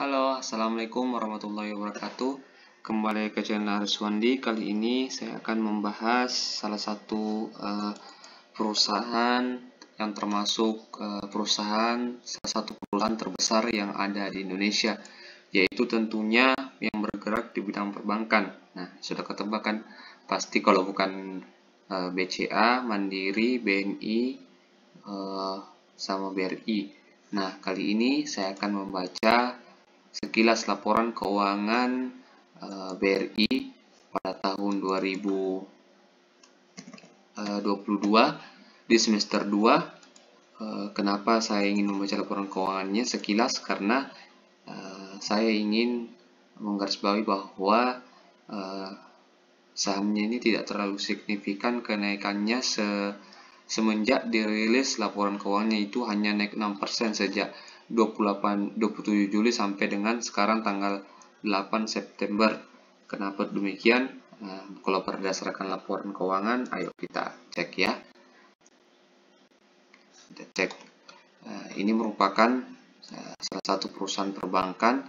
Halo, Assalamualaikum warahmatullahi wabarakatuh Kembali ke channel Arswandi Kali ini saya akan membahas salah satu uh, perusahaan yang termasuk uh, perusahaan salah satu perusahaan terbesar yang ada di Indonesia Yaitu tentunya yang bergerak di bidang perbankan Nah, sudah ketebakan Pasti kalau bukan uh, eh, BCA, Mandiri, BNI, uh, sama BRI Nah, kali ini saya akan membaca sekilas laporan keuangan eh, BRI pada tahun 2022 eh, di semester 2 eh, kenapa saya ingin membaca laporan keuangannya sekilas karena saya ingin menggarisbawahi bahwa sahamnya ini tidak terlalu signifikan kenaikannya semenjak dirilis laporan keuangannya itu hanya naik 6% sejak 28 27 Juli sampai dengan sekarang tanggal 8 September. Kenapa demikian? Nah, kalau berdasarkan laporan keuangan, ayo kita cek ya. Kita cek. Nah, ini merupakan eh, salah satu perusahaan perbankan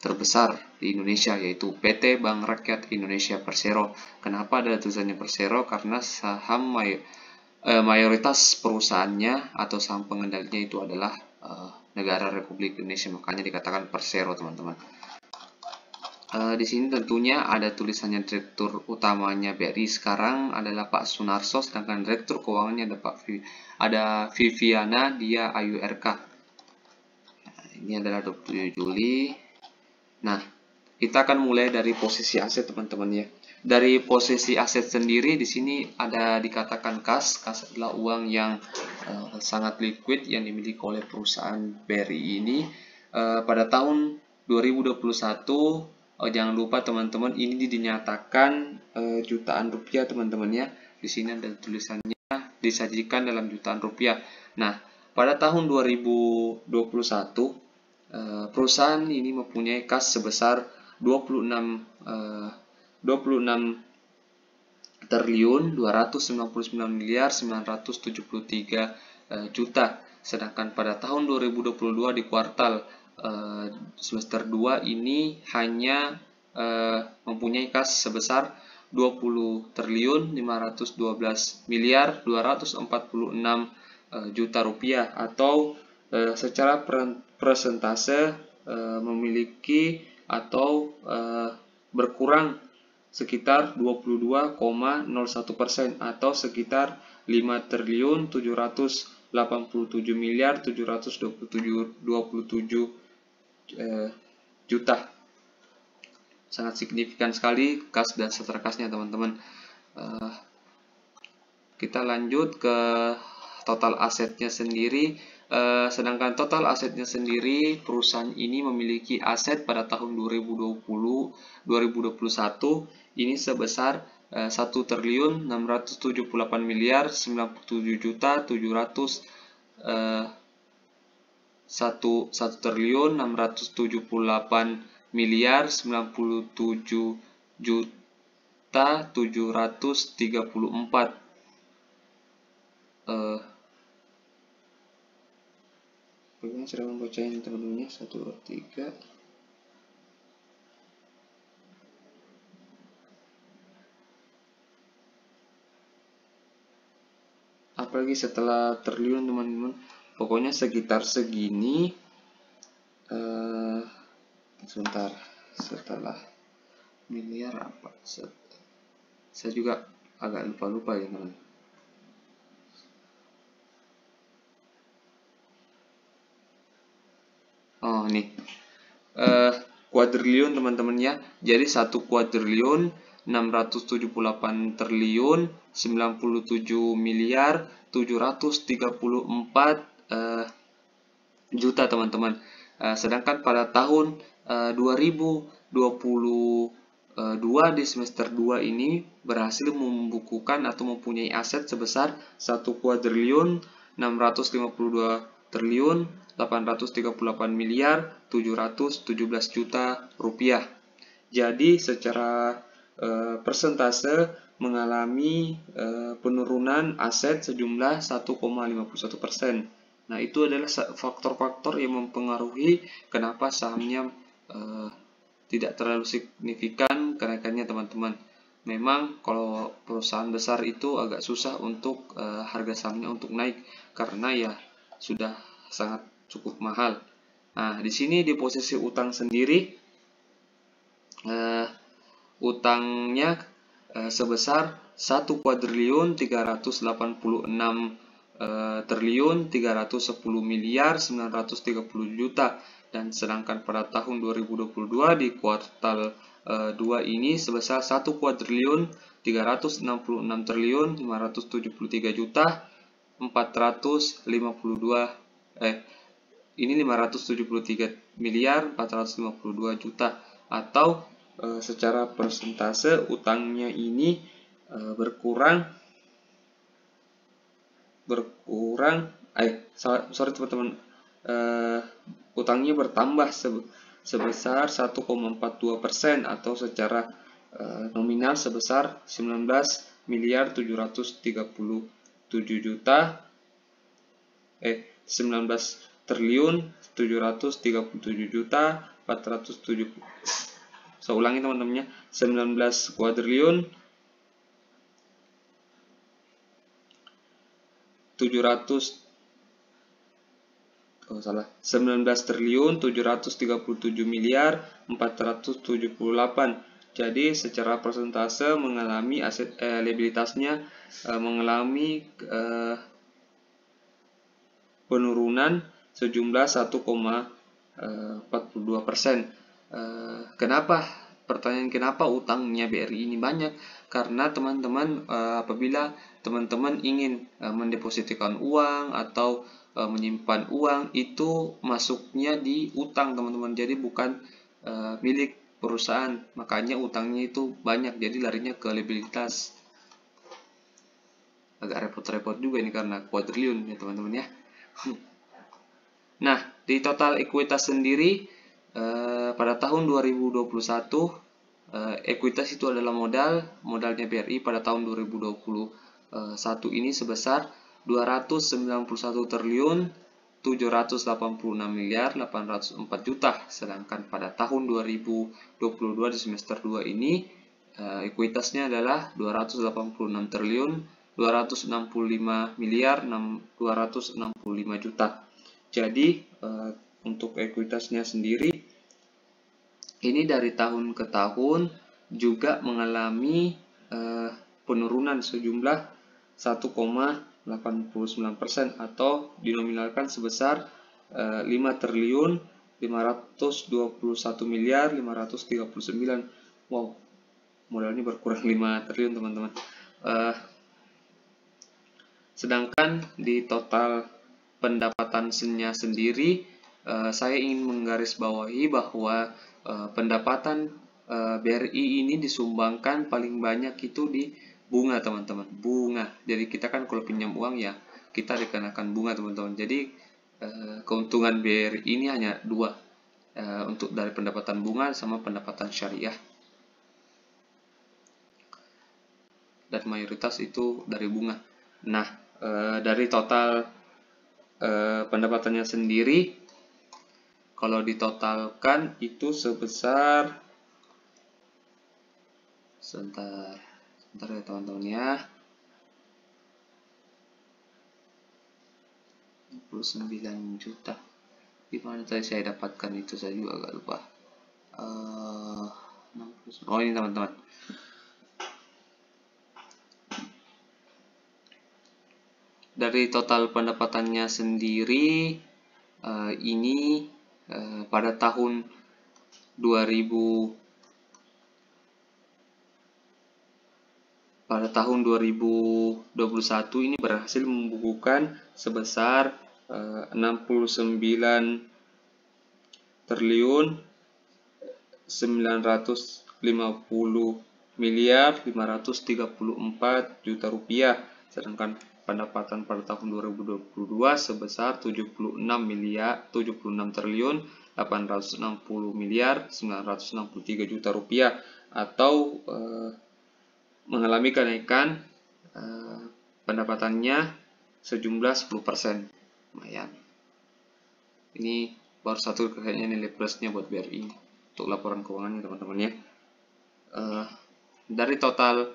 terbesar di Indonesia yaitu PT Bank Rakyat Indonesia Persero. Kenapa ada tulisannya Persero? Karena saham eh, mayoritas perusahaannya atau saham pengendalinya itu adalah uh, negara Republik Indonesia makanya dikatakan persero teman-teman uh, di sini tentunya ada tulisannya direktur utamanya BRI sekarang adalah Pak Sunarso sedangkan direktur keuangannya ada Pak Vi ada Viviana Dia AYURK nah, ini adalah 27 Juli nah kita akan mulai dari posisi aset teman-teman ya dari posisi aset sendiri di sini ada dikatakan kas. Kas adalah uang yang uh, sangat liquid yang dimiliki oleh perusahaan BRI ini uh, pada tahun 2021 uh, jangan lupa teman-teman ini dinyatakan uh, jutaan rupiah teman-teman ya. Di sini ada tulisannya disajikan dalam jutaan rupiah. Nah, pada tahun 2021 uh, perusahaan ini mempunyai kas sebesar 26 uh, 26 triliun 299 miliar 973 tiga eh, juta. Sedangkan pada tahun 2022 di kuartal eh, semester 2 ini hanya eh, mempunyai kas sebesar 20 triliun 512 miliar 246 enam juta rupiah atau secara persentase memiliki atau berkurang sekitar 22,01 persen atau sekitar 5 triliun 787 miliar 727 27 eh, juta. Sangat signifikan sekali kas dan seterkasnya teman-teman. Eh, kita lanjut ke total asetnya sendiri Eh, sedangkan total asetnya sendiri perusahaan ini memiliki aset pada tahun 2020 2021 ini sebesar uh, eh, 1 triliun 678 miliar 97 juta 700 uh, 1, 1 triliun 678 miliar 97 juta 734 uh, Kemudian silahkan bacain teman-temannya satu dua tiga. apalagi setelah terliun teman-teman pokoknya sekitar segini uh, sebentar setelah miliar apa set, saya juga agak lupa-lupa ya teman, -teman. nih eh, uh, kuadriliun teman ya jadi satu kuadriliun 678 triliun 97 miliar 734 uh, eh, juta teman-teman uh, sedangkan pada tahun uh, 2020 2 di semester 2 ini berhasil membukukan atau mempunyai aset sebesar 1 kuadriliun 652 triliun 838 miliar 717 juta rupiah. Jadi secara e, persentase mengalami e, penurunan aset sejumlah 1,51 persen. Nah itu adalah faktor-faktor yang mempengaruhi kenapa sahamnya e, tidak terlalu signifikan kenaikannya teman-teman. Memang kalau perusahaan besar itu agak susah untuk e, harga sahamnya untuk naik karena ya sudah sangat cukup mahal. Nah, di sini di posisi utang sendiri, uh, utangnya uh, sebesar 1 kuadriliun 386 uh, eh, triliun 310 miliar 930 juta dan sedangkan pada tahun 2022 di kuartal uh, 2 ini sebesar 1 kuadriliun 366 triliun 573 juta 452 eh ini 573 miliar 452 juta atau e, secara persentase utangnya ini e, berkurang berkurang eh sorry teman-teman e, utangnya bertambah sebesar 1,42 persen atau secara e, nominal sebesar 19 miliar 737 juta eh 19 triliun 737 juta 470 saya ulangi teman-temannya 19 kuadriliun 700 oh salah 19 triliun 737 miliar 478 jadi secara persentase mengalami aset eh, liabilitasnya eh, mengalami eh, penurunan sejumlah 1,42 eh, persen. Eh, kenapa? Pertanyaan kenapa utangnya BRI ini banyak? Karena teman-teman eh, apabila teman-teman ingin mendepositikan uang atau menyimpan uang itu masuknya di utang teman-teman. Jadi bukan milik perusahaan. Makanya utangnya itu banyak jadi larinya ke liabilitas. Agak repot-repot juga ini karena kuadriliun ya teman-teman ya. Hmm. Nah, di total ekuitas sendiri eh, pada tahun 2021 eh, ekuitas itu adalah modal, modalnya BRI pada tahun 2021 ini sebesar 291 triliun 786 miliar 804 juta sedangkan pada tahun 2022 di semester 2 ini eh, ekuitasnya adalah 286 triliun 265 miliar 6, 265 juta jadi uh, untuk ekuitasnya sendiri ini dari tahun ke tahun juga mengalami uh, penurunan sejumlah 1,89% atau dinominalkan sebesar uh, eh, 5 triliun 521 miliar 539 wow ini berkurang 5 triliun teman-teman uh, sedangkan di total pendapatan pendapatannya sendiri, eh, saya ingin menggarisbawahi bahwa eh, pendapatan eh, BRI ini disumbangkan paling banyak itu di bunga teman-teman, bunga. Jadi kita kan kalau pinjam uang ya kita dikenakan bunga teman-teman. Jadi keuntungan BRI ini hanya dua untuk dari pendapatan bunga sama pendapatan syariah. Dan mayoritas itu dari bunga. Nah, dari total eh, pendapatannya sendiri kalau ditotalkan itu sebesar sebentar sebentar ya teman-teman ya 29 juta gimana yang tadi saya dapatkan itu saya juga agak lupa uh, oh ini teman-teman dari total pendapatannya sendiri uh, ini uh, pada tahun 2000 pada tahun 2021 ini berhasil membukukan sebesar eh, uh, 69 triliun 950 miliar 534 juta rupiah sedangkan pendapatan pada tahun 2022 sebesar 76 miliar 76 triliun 860 miliar 963 juta rupiah atau eh, mengalami kenaikan eh, pendapatannya sejumlah 10% lumayan ini baru satu kayaknya nilai plusnya buat BRI untuk laporan keuangannya teman-teman ya eh, dari total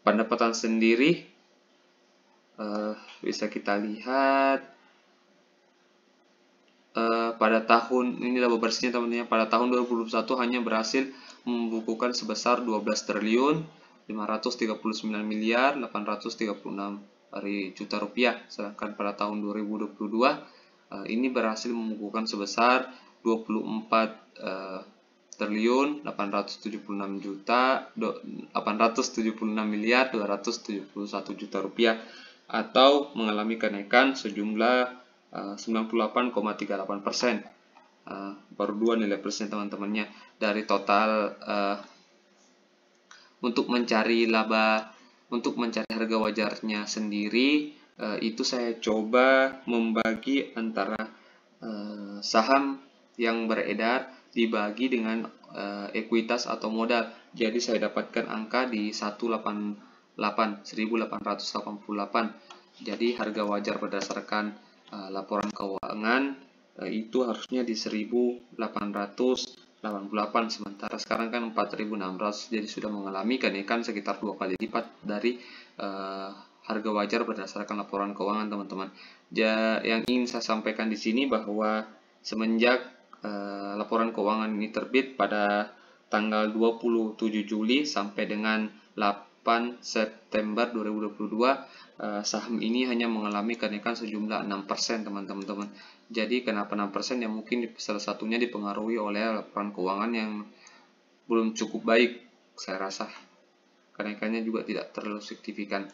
pendapatan sendiri uh, bisa kita lihat uh, pada tahun ini laba bersihnya teman-teman ya, pada tahun 2021 hanya berhasil membukukan sebesar 12 triliun 539 miliar 836 juta rupiah sedangkan pada tahun 2022 uh, eh, ini berhasil membukukan sebesar 24 uh, triliun 876 juta 876 miliar 271 juta rupiah atau mengalami kenaikan sejumlah 98,38 eh, persen. Eh, baru dua nilai persen teman-temannya dari total eh, untuk mencari laba untuk mencari harga wajarnya sendiri itu saya coba membagi antara saham yang beredar dibagi dengan ekuitas atau modal jadi saya dapatkan angka di 8 1888. Jadi harga wajar berdasarkan uh, laporan keuangan uh, itu harusnya di 1888 sementara sekarang kan 4600 jadi sudah mengalami kenaikan sekitar dua kali lipat dari uh, harga wajar berdasarkan laporan keuangan teman-teman. Ja, yang ingin saya sampaikan di sini bahwa semenjak uh, laporan keuangan ini terbit pada tanggal 27 Juli sampai dengan 8 September 2022 eh, saham ini hanya mengalami kenaikan sejumlah 6% teman-teman. Jadi kenapa 6% yang mungkin salah satunya dipengaruhi oleh laporan keuangan yang belum cukup baik saya rasa. Kenaikannya juga tidak terlalu signifikan.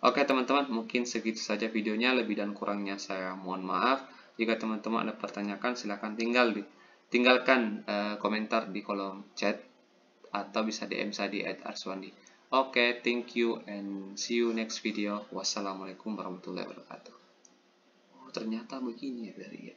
Oke teman-teman, mungkin segitu saja videonya. Lebih dan kurangnya saya mohon maaf. Jika teman-teman ada pertanyaan silahkan tinggal di tinggalkan eh, komentar di kolom chat atau bisa DM saya di @arswandi. Oke, okay, thank you and see you next video. Wassalamualaikum warahmatullahi wabarakatuh. Oh, ternyata begini ya dari ya.